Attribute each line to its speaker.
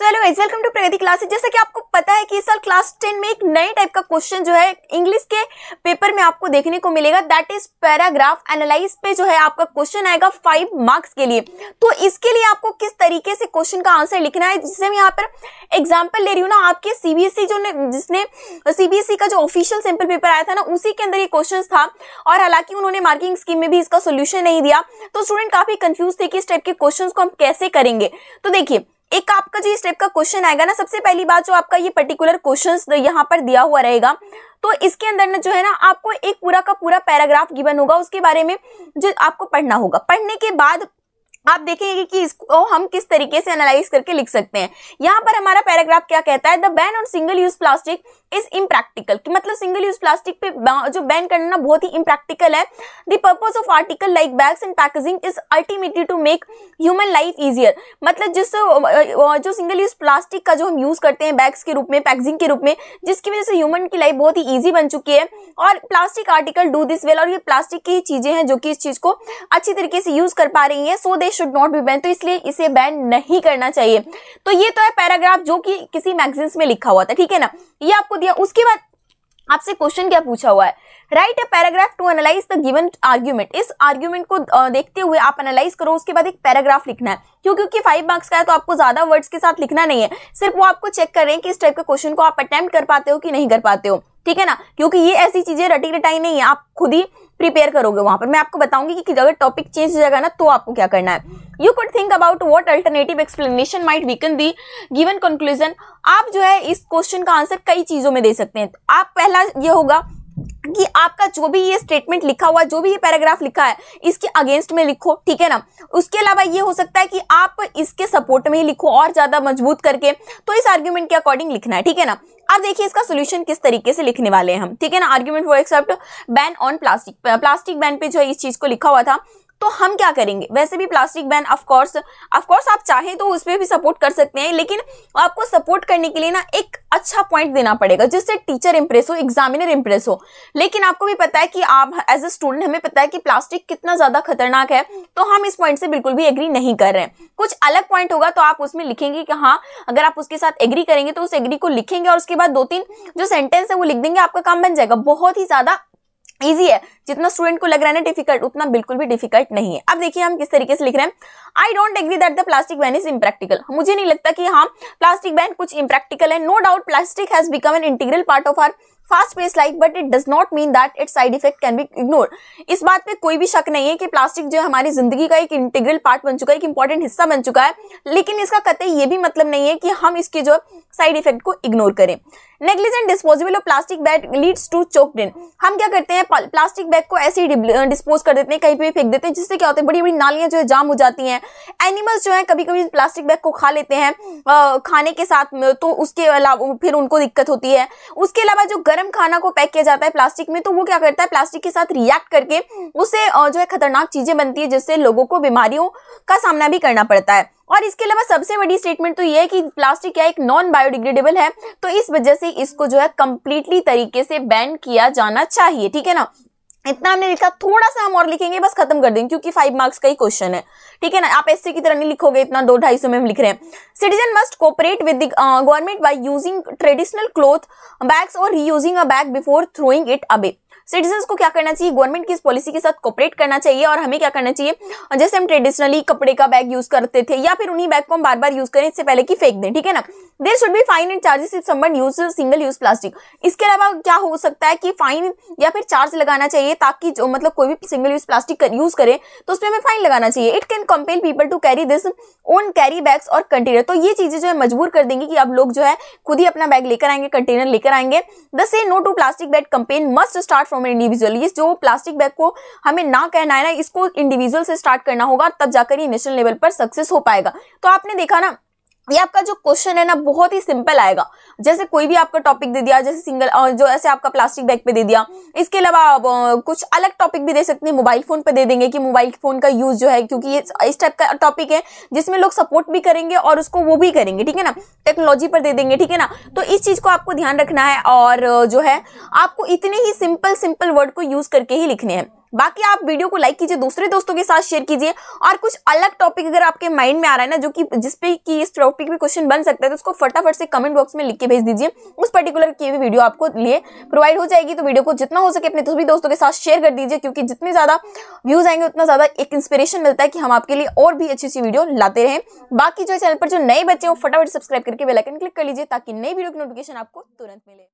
Speaker 1: so hello guys welcome to Pragati classes जैसा कि आपको पता है कि इस साल क्लास टेन में एक नए टाइप का क्वेश्चन जो है इंग्लिश के पेपर में आपको देखने को मिलेगा दैट इज पैराग्राफ एनालाइज पे जो है आपका क्वेश्चन आएगा फाइव मार्क्स के लिए तो इसके लिए आपको किस तरीके से क्वेश्चन का आंसर लिखना है जिससे मैं यहाँ पर एग्जाम्पल ले रही हूँ ना आपके सीबीएसई e जो ने जिसने सीबीएसई e का जो ऑफिशियल सैम्पल पेपर आया था ना उसी के अंदर ये क्वेश्चन था और हालांकि उन्होंने मार्किंग स्कीम में भी इसका सोल्यूशन नहीं दिया तो स्टूडेंट काफी कंफ्यूज थे कि इस टाइप के क्वेश्चन को हम कैसे करेंगे तो देखिए एक आपका जी टाइप का क्वेश्चन आएगा ना सबसे पहली बात जो आपका ये पर्टिकुलर क्वेश्चन यहाँ पर दिया हुआ रहेगा तो इसके अंदर ना जो है ना आपको एक पूरा का पूरा पैराग्राफ गिवन होगा उसके बारे में जो आपको पढ़ना होगा पढ़ने के बाद आप देखेंगे कि इसको हम किस तरीके से एनालाइज करके लिख सकते हैं यहाँ पर हमारा पैराग्राफ क्या कहता है the ban on single use plastic is impractical कि मतलब सिंगल यूज प्लास्टिक पे जो बैन करना बहुत ही इम्प्रैक्टिकल है the purpose of article like bags and packaging is ultimately to make human life easier मतलब जिस जो सिंगल यूज प्लास्टिक का जो हम यूज करते हैं बैग्स के रूप में पैकेजिंग के रूप में जिसकी वजह से ह्यूमन की लाइफ बहुत ही ईजी बन चुकी है और plastic article do this well और ये प्लास्टिक की चीजें हैं जो कि इस चीज को अच्छी तरीके से यूज कर पा रही है so they should not be ban तो इसलिए इसे बैन नहीं करना चाहिए तो ये तो है पैराग्राफ जो कि किसी मैगजीन्स में लिखा हुआ था ठीक है ना ये आपको दिया उसके बाद आपसे क्वेश्चन क्या पूछा हुआ है write a paragraph to analyse the given argument इस आर्ग्यूमेंट को देखते हुए आप एनालाइज करो उसके बाद एक पैराग्राफ लिखना है क्यों क्योंकि फाइव मार्क्स का है तो आपको ज्यादा वर्ड्स के साथ लिखना नहीं है सिर्फ वो आपको चेक कर रहे हैं कि इस टाइप के क्वेश्चन को आप अटेम्प्ट कर पाते हो कि नहीं कर पाते हो ठीक है ना क्योंकि ये ऐसी चीजें रटी रटाई नहीं है आप खुद ही प्रिपेयर करोगे वहां पर मैं आपको बताऊंगी कि, कि अगर टॉपिक चेंज हो जाएगा ना तो आपको क्या करना है you could think about what alternative explanation might weaken the given conclusion आप जो है इस क्वेश्चन का आंसर कई चीजों में दे सकते हैं आप पहला ये होगा कि आपका जो भी ये स्टेटमेंट लिखा हुआ जो भी ये पैराग्राफ लिखा है इसके अगेंस्ट में लिखो ठीक है ना उसके अलावा ये हो सकता है कि आप इसके सपोर्ट में ही लिखो और ज्यादा मजबूत करके तो इस आर्ग्यूमेंट के अकॉर्डिंग लिखना है ठीक है ना अब देखिए इसका सोल्यूशन किस तरीके से लिखने वाले हैं हम ठीक है ना आर्ग्यूमेंट वो accept ban on plastic plastic ban पे जो है इस चीज को लिखा हुआ था तो हम क्या करेंगे वैसे भी प्लास्टिक बैन ऑफकोर्स ऑफकोर्स आप चाहें तो उस पर भी सपोर्ट कर सकते हैं लेकिन आपको सपोर्ट करने के लिए ना एक अच्छा पॉइंट देना पड़ेगा जिससे टीचर इंप्रेस हो एग्जामिनर इंप्रेस हो लेकिन आपको भी पता है कि आप एज ए स्टूडेंट हमें पता है कि प्लास्टिक कितना ज़्यादा खतरनाक है तो हम इस पॉइंट से बिल्कुल भी एग्री नहीं कर रहे हैं कुछ अलग पॉइंट होगा तो आप उसमें लिखेंगे कि हाँ अगर आप उसके साथ एग्री करेंगे तो उस एग्री को लिखेंगे और उसके बाद दो तीन जो सेंटेंस है वो लिख देंगे आपका काम बन जाएगा बहुत ही ज़्यादा ईजी है जितना स्टूडेंट को लग रहा है ना डिफिकल्ट उतना बिल्कुल भी डिफिकल्ट नहीं है अब देखिए हम किस तरीके से लिख रहे हैं I don't agree that the plastic ban is impractical मुझे नहीं लगता कि हाँ प्लास्टिक बैन कुछ इम्प्रैक्टिकल है no doubt plastic has become an integral part of our fast pace life but it does not mean that it side effect can be ignore इस बात पे कोई भी शक नहीं है कि प्लास्टिक जो हमारी जिंदगी का एक इंटीग्रल पार्ट बन चुका है एक इंपॉर्टेंट हिस्सा बन चुका है लेकिन इसका कतई ये भी मतलब नहीं है कि हम इसके जो साइड इफेक्ट को इग्नोर करें negligent disposable of plastic bag leads to choking हम क्या करते हैं प्लास्टिक बैग बैग को ऐसे ही डिस्पोज कर देते हैं कहीं पे भी फेंक देते हैं जिससे क्या होता है बड़ी बड़ी नालियाँ जो है जाम हो जाती हैं एनिमल्स जो है कभी कभी प्लास्टिक बैग को खा लेते हैं खाने के साथ में तो उसके अलावा फिर उनको दिक्कत होती है उसके अलावा जो गर्म खाना को पैक किया जाता है प्लास्टिक में तो वो क्या करता है प्लास्टिक के साथ रिएक्ट करके उससे जो है खतरनाक चीज़ें बनती है जिससे लोगों को बीमारियों का सामना भी करना पड़ता है और इसके अलावा सबसे बड़ी स्टेटमेंट तो ये है कि प्लास्टिक क्या एक नॉन बायोडिग्रेडेबल है तो इस वजह से इसको जो है कंप्लीटली तरीके से बैन किया जाना चाहिए ठीक है ना इतना हमने लिखा थोड़ा सा हम और लिखेंगे बस खत्म कर देंगे क्योंकि फाइव मार्क्स का ही क्वेश्चन है ठीक है ना आप ऐसे की तरह नहीं लिखोगे इतना दो ढाई सौ में हम लिख रहे हैं citizen must cooperate with government by using traditional cloth bags और reusing a bag before throwing it away citizen को क्या करना चाहिए गवर्नमेंट की इस पॉलिसी के साथ कॉपरेट करना चाहिए और हमें क्या करना चाहिए जैसे हम ट्रेडिशनली कपड़े का बैग यूज करते थे या फिर उन्हीं बैग को हम बार बार यूज करें इससे पहले कि फेंक दें ठीक है ना there should be fine and charges if someone use single use plastic इसके अलावा क्या हो सकता है कि फाइन या फिर चार्ज लगाना चाहिए ताकि जो मतलब कोई भी सिंगल यूज प्लास्टिक कर, यूज करे तो उसमें हमें फाइन लगाना चाहिए it can compel people to carry this own carry bags और कंटेनर तो ये चीजें जो है मजबूर कर देंगी कि अब लोग जो है खुद ही अपना बैग लेकर आएंगे कंटेनर लेकर आएंगे the say no to plastic that campaign must start start from individual ये जो प्लास्टिक बैग को हमें ना कहना है ना इसको इंडिविजुअल से स्टार्ट करना होगा तब जाकर ये नेशनल लेवल पर सक्सेस हो पाएगा तो आपने देखा ना ये आपका जो क्वेश्चन है ना बहुत ही सिंपल आएगा जैसे कोई भी आपका टॉपिक दे दिया जैसे सिंगल जो ऐसे आपका प्लास्टिक बैग पे दे दिया इसके अलावा कुछ अलग टॉपिक भी दे सकते हैं मोबाइल फोन पे दे देंगे कि मोबाइल फोन का यूज जो है क्योंकि ये इस टाइप का टॉपिक है जिसमें लोग सपोर्ट भी करेंगे और उसको वो भी करेंगे ठीक है ना टेक्नोलॉजी पर दे देंगे ठीक है ना तो इस चीज को आपको ध्यान रखना है और जो है आपको इतने ही सिंपल सिंपल वर्ड को यूज करके ही लिखने हैं बाकी आप वीडियो को लाइक कीजिए दूसरे दोस्तों के साथ शेयर कीजिए और कुछ अलग टॉपिक अगर आपके माइंड में आ रहा है ना जो कि जिस पे कि इस टॉपिक पे क्वेश्चन बन सकता है तो उसको फटाफट से कमेंट बॉक्स में लिख के भेज दीजिए उस पर्टिकुलर की भी वीडियो आपको लिए प्रोवाइड हो जाएगी तो वीडियो को जितना हो सके अपने सभी दोस्तों के साथ शेयर कर दीजिए क्योंकि जितने ज़्यादा व्यूज आएंगे उतना ज़्यादा एक इंस्पिरेशन मिलता है कि हम आपके लिए और भी अच्छी अच्छी वीडियो लाते रहें बाकी जो चैनल पर जो नए बच्चे हैं वो फटाफट सब्सक्राइब करके बेलाइकन क्लिक कर लीजिए ताकि नई वीडियो की नोटिफिकेशन आपको तुरंत मिले